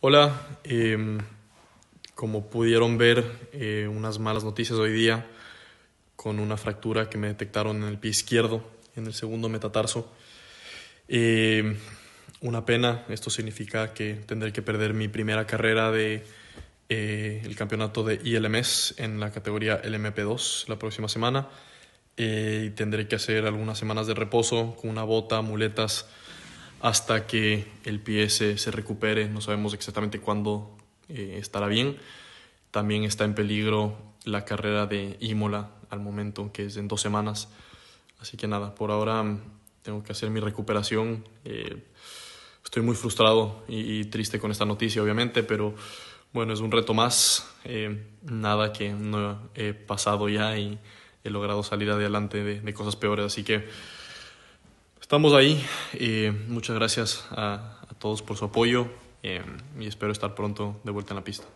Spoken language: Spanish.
Hola, em, como pudieron ver, eh, unas malas noticias hoy día con una fractura que me detectaron en el pie izquierdo, en el segundo metatarso. Em, una pena, esto significa que tendré que perder mi primera carrera de eh, el campeonato de ILMS en la categoría LMP2 la próxima semana eh, y tendré que hacer algunas semanas de reposo con una bota, muletas hasta que el pie se, recupere. No sabemos exactamente cuándo eh, estará bien. También está en peligro la carrera de Imola al momento, que es en dos semanas. Así que nada, por ahora mm, tengo que hacer mi recuperación. Eh, estoy muy frustrado y, triste con esta noticia, obviamente, pero bueno, es un reto más. Eh, nada que no he pasado ya y he logrado salir adelante de, de cosas peores. Así que estamos ahí. y muchas gracias a, todos por su apoyo eh, y espero estar pronto de vuelta en la pista.